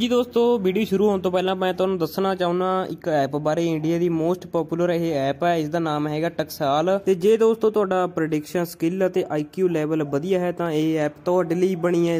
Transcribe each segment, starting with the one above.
ਜੀ ਦੋਸਤੋ ਵੀਡੀਓ ਸ਼ੁਰੂ ਹੋਣ ਤੋਂ ਪਹਿਲਾਂ ਮੈਂ ਤੁਹਾਨੂੰ ਦੱਸਣਾ ਚਾਹੁੰਨਾ ਇੱਕ ਐਪ ਬਾਰੇ ਇੰਡੀਆ ਦੀ ਮੋਸਟ ਪਪੂਲਰ ਇਹ ਐਪ ਹੈ ਇਸ ਦਾ ਨਾਮ ਹੈਗਾ ਟਕਸਾਲ ਤੇ ਜੇ ਦੋਸਤੋ ਤੁਹਾਡਾ ਪ੍ਰੈਡਿਕਸ਼ਨ ਸਕਿੱਲ ਅਤੇ ਆਈਕਿਊ ਲੈਵਲ ਵਧੀਆ ਹੈ ਤਾਂ ਇਹ ਐਪ ਤੁਹਾਡੇ ਲਈ ਬਣੀ ਹੈ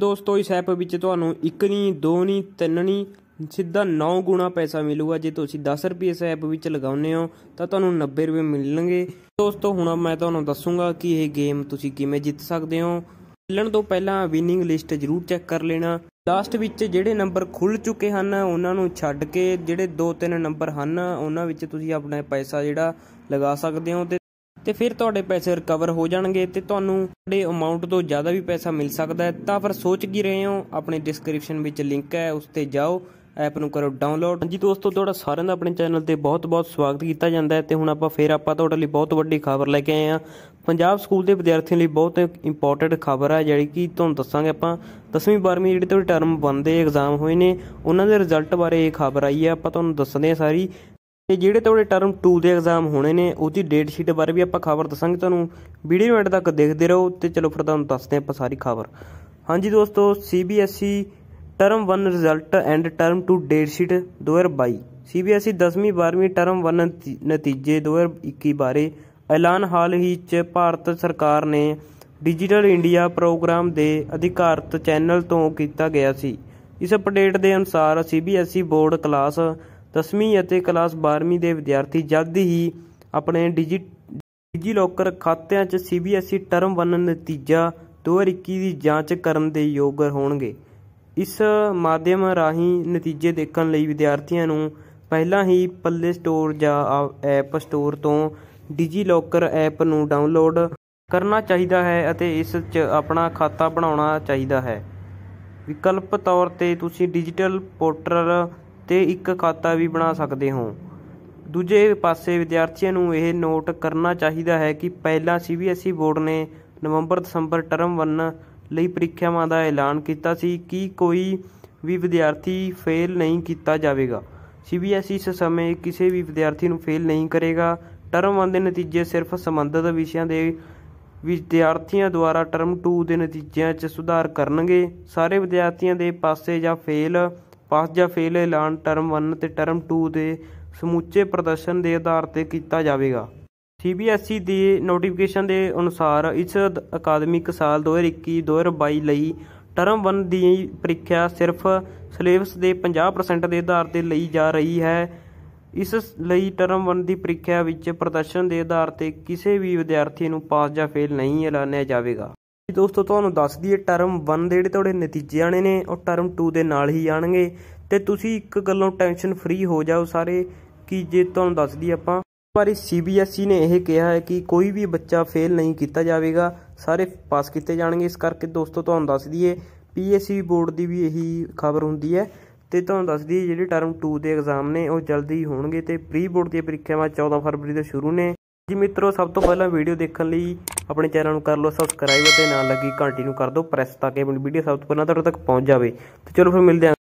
ਦੋਸਤੋ ਇਸ ਐਪ ਵਿੱਚ ਤੁਹਾਨੂੰ ਇੱਕ ਨਹੀਂ ਦੋ ਨਹੀਂ ਤਿੰਨ ਨਹੀਂ ਸਿੱਧਾ 9 ਗੁਣਾ ਪੈਸਾ ਮਿਲੂਗਾ ਜੇ ਤੁਸੀਂ 10 ਰੁਪਏ ਇਸ ਐਪ ਵਿੱਚ ਲਗਾਉਂਦੇ ਹੋ ਤਾਂ ਤੁਹਾਨੂੰ 90 ਰੁਪਏ ਮਿਲਣਗੇ ਦੋਸਤੋ ਹੁਣ ਮੈਂ ਤੁਹਾਨੂੰ ਦੱਸੂਗਾ ਕਿ ਇਹ ਗੇਮ ਤੁਸੀਂ ਕਿਵੇਂ ਜਿੱਤ ਸਕਦੇ ਹੋ ਖੇਲਣ ਤੋਂ ਪਹਿਲਾਂ ਵਿਨਿੰਗ ਲਿਸਟ ਜ਼ਰੂਰ ਚੈੱਕ ਕਰ ਲੈਣਾ ਲਾਸਟ ਵਿੱਚ ਜਿਹੜੇ ਨੰਬਰ ਖੁੱਲ ਚੁੱਕੇ ਹਨ ਉਹਨਾਂ ਨੂੰ ਛੱਡ ਕੇ ਜਿਹੜੇ 2-3 ਨੰਬਰ ਹਨ ਉਹਨਾਂ ਵਿੱਚ ਤੁਸੀਂ ਆਪਣਾ ਪੈਸਾ ਜਿਹੜਾ ਲਗਾ ਸਕਦੇ ਹੋ ਤੇ ਤੇ ਫਿਰ ਤੁਹਾਡੇ ਪੈਸੇ ਰਿਕਵਰ ਹੋ ਜਾਣਗੇ ਤੇ ਤੁਹਾਨੂੰ ਤੁਹਾਡੇ ਅਮਾਉਂਟ ਤੋਂ ਜ਼ਿਆਦਾ ਵੀ ਪੈਸਾ ਮਿਲ ਸਕਦਾ ਹੈ ਤਾਂ ਫਿਰ ਸੋਚ ਕੀ ਰਹੇ ਹੋ ਆਪਣੇ ਡਿਸਕ੍ਰਿਪਸ਼ਨ ਵਿੱਚ ਲਿੰਕ ਹੈ ਉਸ ਤੇ ਜਾਓ ਐਪ ਨੂੰ ਕਰੋ ਡਾਊਨਲੋਡ ਜੀ ਦੋਸਤੋ ਤੁਹਾਡਾ ਸਾਰਿਆਂ ਦਾ ਆਪਣੇ ਚੈਨਲ ਤੇ ਬਹੁਤ-ਬਹੁਤ ਸਵਾਗਤ ਕੀਤਾ ਜਾਂਦਾ ਹੈ ਤੇ ਹੁਣ ਆਪਾਂ ਫੇਰ ਆਪਾਂ ਤੁਹਾਡੇ ਲਈ ਬਹੁਤ ਵੱਡੀ ਖਬਰ ਲੈ ਕੇ ਆਏ ਆ ਪੰਜਾਬ ਸਕੂਲ ਦੇ ਵਿਦਿਆਰਥੀਆਂ ਲਈ ਬਹੁਤ ਇੰਪੋਰਟੈਂਟ ਖਬਰ ਹੈ ਜਿਹੜੀ ਕਿ ਤੁਹਾਨੂੰ ਦੱਸਾਂਗੇ ਆਪਾਂ 10ਵੀਂ 12ਵੀਂ ਜਿਹੜੇ ਤੁਹਾਡੇ ਟਰਮ ਬੰਦੇ ਐਗਜ਼ਾਮ ਹੋਏ ਨੇ ਉਹਨਾਂ ਦੇ ਰਿਜ਼ਲਟ ਬਾਰੇ ਇਹ ਖਬਰ ਆਈ ਹੈ ਆਪਾਂ ਤੁਹਾਨੂੰ ਦੱਸਦੇ ਆ ਸਾਰੀ ਤੇ ਜਿਹੜੇ ਤੁਹਾਡੇ ਟਰਮ 2 ਦੇ ਐਗਜ਼ਾਮ ਹੋਣੇ ਨੇ ਉਹਦੀ ਡੇਟ ਸ਼ੀਟ ਬਾਰੇ ਵੀ ਆਪਾਂ ਖਬਰ ਦੱਸਾਂਗੇ ਤੁਹਾਨੂੰ ਵੀਡੀਓ ਐਂਡ ਤੱਕ ਦੇਖਦੇ ਰਹੋ ਤੇ ਚਲੋ ਫਿਰ ਤੁਹਾਨੂੰ ਦੱਸਦੇ ਆਪਾਂ ਸਾਰੀ ਖਬਰ ਹਾਂਜੀ ਦੋਸਤੋ CBSE term 1 result and term 2 date sheet 2022 CBSE 10ਵੀਂ 12ਵੀਂ ਟਰਮ 1 ਨਤੀਜੇ 2021 ਬਾਰੇ ਐਲਾਨ ਹਾਲ ਹੀ 'ਚ ਭਾਰਤ ਸਰਕਾਰ ਨੇ ਡਿਜੀਟਲ ਇੰਡੀਆ ਪ੍ਰੋਗਰਾਮ ਦੇ ਅਧਿਕਾਰਤ ਚੈਨਲ ਤੋਂ ਕੀਤਾ ਗਿਆ ਸੀ ਇਸ ਅਪਡੇਟ ਦੇ ਅਨੁਸਾਰ ਸੀਬੀਐਸਈ ਬੋਰਡ ਕਲਾਸ 10ਵੀਂ ਅਤੇ ਕਲਾਸ 12ਵੀਂ ਦੇ ਵਿਦਿਆਰਥੀ ਜਲਦ ਹੀ ਆਪਣੇ ਡਿਜੀ ਲੋਕਰ ਖਾਤਿਆਂ 'ਚ ਸੀਬੀਐਸਈ ਟਰਮ 1 ਨਤੀਜਾ 2021 ਦੀ ਜਾਂਚ ਕਰਨ ਦੇ ਯੋਗ ਹੋਣਗੇ ਇਸ ਮਾਧਿਅਮ ਰਾਹੀਂ ਨਤੀਜੇ ਦੇਖਣ ਲਈ ਵਿਦਿਆਰਥੀਆਂ ਨੂੰ ਪਹਿਲਾਂ ਹੀ ਪੱਲੇ ਸਟੋਰ ਜਾਂ ਐਪ ਸਟੋਰ ਤੋਂ ਡਿਜੀਲੌਕਰ ਐਪ ਨੂੰ ਡਾਊਨਲੋਡ ਕਰਨਾ ਚਾਹੀਦਾ ਹੈ ਅਤੇ ਇਸ 'ਚ ਆਪਣਾ ਖਾਤਾ ਬਣਾਉਣਾ ਚਾਹੀਦਾ ਹੈ ਵਿਕਲਪ ਤੌਰ ਤੇ ਤੁਸੀਂ ਡਿਜੀਟਲ ਪੋਰਟਲ ਤੇ ਇੱਕ ਖਾਤਾ ਵੀ ਬਣਾ ਸਕਦੇ ਹੋ ਦੂਜੇ ਪਾਸੇ ਵਿਦਿਆਰਥੀਆਂ ਨੂੰ ਇਹ ਨੋਟ ਕਰਨਾ ਚਾਹੀਦਾ ਹੈ ਕਿ ਪਹਿਲਾਂ ਸੀਬੀਐਸਈ ਬੋਰਡ ਨੇ ਨਵੰਬਰ ਦਸੰਬਰ ਟਰਮ 1 ਲਈ ਪ੍ਰੀਖਿਆਵਾਂ ਦਾ ਐਲਾਨ ਕੀਤਾ ਸੀ ਕਿ ਕੋਈ ਵੀ ਵਿਦਿਆਰਥੀ ਫੇਲ ਨਹੀਂ ਕੀਤਾ ਜਾਵੇਗਾ ਸੀਬੀਐਸਈ ਇਸ ਸਮੇਂ ਕਿਸੇ ਵੀ ਵਿਦਿਆਰਥੀ ਨੂੰ ਫੇਲ ਨਹੀਂ ਕਰੇਗਾ ਟਰਮ 1 ਦੇ ਨਤੀਜੇ ਸਿਰਫ ਸੰਬੰਧਿਤ ਵਿਸ਼ਿਆਂ ਦੇ ਵਿਦਿਆਰਥੀਆਂ ਦੁਆਰਾ ਟਰਮ 2 ਦੇ ਨਤੀਜਿਆਂ 'ਚ ਸੁਧਾਰ ਕਰਨਗੇ ਸਾਰੇ ਵਿਦਿਆਰਥੀਆਂ ਦੇ ਪਾਸੇ ਜਾਂ ਫੇਲ ਪਾਸ ਜਾਂ ਫੇਲ ਐਲਾਨ ਟਰਮ 1 ਤੇ ਟਰਮ 2 ਦੇ ਸਮੁੱਚੇ ਪ੍ਰਦਰਸ਼ਨ ਦੇ ਆਧਾਰ ਤੇ ਕੀਤਾ ਜਾਵੇਗਾ ਸੀਬੀਐਸਈ e ਦੀ ਨੋਟੀਫਿਕੇਸ਼ਨ ਦੇ ਅਨੁਸਾਰ ਇਸ ਅਕਾਦਮਿਕ ਸਾਲ 2021-2022 ਲਈ ਟਰਮ 1 ਦੀ ਪ੍ਰੀਖਿਆ ਸਿਰਫ ਸਿਲੇਬਸ ਦੇ 50% ਦੇ ਆਧਾਰ ਤੇ ਲਈ ਜਾ ਰਹੀ ਹੈ ਇਸ ਲਈ ਟਰਮ 1 ਦੀ ਪ੍ਰੀਖਿਆ ਵਿੱਚ ਪ੍ਰਦਰਸ਼ਨ ਦੇ ਆਧਾਰ ਤੇ ਕਿਸੇ ਵੀ ਵਿਦਿਆਰਥੀ ਨੂੰ ਪਾਸ ਜਾਂ ਫੇਲ ਨਹੀਂ ਐਲਾਨਿਆ ਜਾਵੇਗਾ ਦੋਸਤੋ ਤੁਹਾਨੂੰ ਦੱਸ ਦਈਏ ਟਰਮ 1 ਦੇ ਜਿਹੜੇ ਤੁਹਾਡੇ ਨਤੀਜੇ ਆਣੇ ਨੇ ਉਹ ਟਰਮ 2 ਦੇ ਨਾਲ ਹੀ ਆਣਗੇ ਤੇ ਤੁਸੀਂ ਇੱਕ ਗੱਲੋਂ ਟੈਨਸ਼ਨ ਫ੍ਰੀ ਹੋ ਜਾਓ ਸਾਰੇ ਕਿ ਜੇ ਤੁਹਾਨੂੰ ਦੱਸ ਦਈਏ ਆਪਾਂ ਵਾਰੀ ਸੀਬੀਐਸਈ e ਨੇ ਇਹ ਕਿਹਾ ਹੈ ਕਿ ਕੋਈ ਵੀ ਬੱਚਾ ਫੇਲ ਨਹੀਂ ਕੀਤਾ ਜਾਵੇਗਾ ਸਾਰੇ ਪਾਸ ਕੀਤੇ ਜਾਣਗੇ ਇਸ ਕਰਕੇ ਦੋਸਤੋ ਤੁਹਾਨੂੰ ਦੱਸ ਦਈਏ ਪੀਐਸਸੀ e ਬੋਰਡ ਦੀ ਵੀ ਇਹੀ ਖਬਰ ਹੁੰਦੀ ਹੈ ਤੇ ਤੁਹਾਨੂੰ ਦੱਸ ਦਈਏ ਜਿਹੜੇ ਟਰਮ 2 ਦੇ ਐਗਜ਼ਾਮ ਨੇ ਉਹ ਜਲਦੀ ਹੋਣਗੇ ਤੇ ਪ੍ਰੀ ਬੋਰਡ ਦੀਆਂ ਪ੍ਰੀਖਿਆਵਾਂ 14 ਫਰਵਰੀ ਤੋਂ ਸ਼ੁਰੂ ਨੇ ਜੀ ਮਿੱਤਰੋ ਸਭ ਤੋਂ ਪਹਿਲਾਂ ਵੀਡੀਓ ਦੇਖਣ ਲਈ ਆਪਣੇ ਚੈਨਲ ਨੂੰ ਕਰ ਲਓ ਸਬਸਕ੍ਰਾਈਬ ਤੇ ਨਾਲ ਲੱਗੀ ਘੰਟੀ ਨੂੰ ਕਰ ਦਿਓ ਪ੍ਰੈਸ ਤਾਂ ਕਿ ਵੀਡੀਓ ਸਭ ਤੋਂ ਪਹਿਲਾਂ ਤੁਹਾਡੇ ਤੱਕ ਪਹੁੰਚ ਜਾਵੇ ਤੇ ਚਲੋ ਫਿਰ ਮਿਲਦੇ ਹਾਂ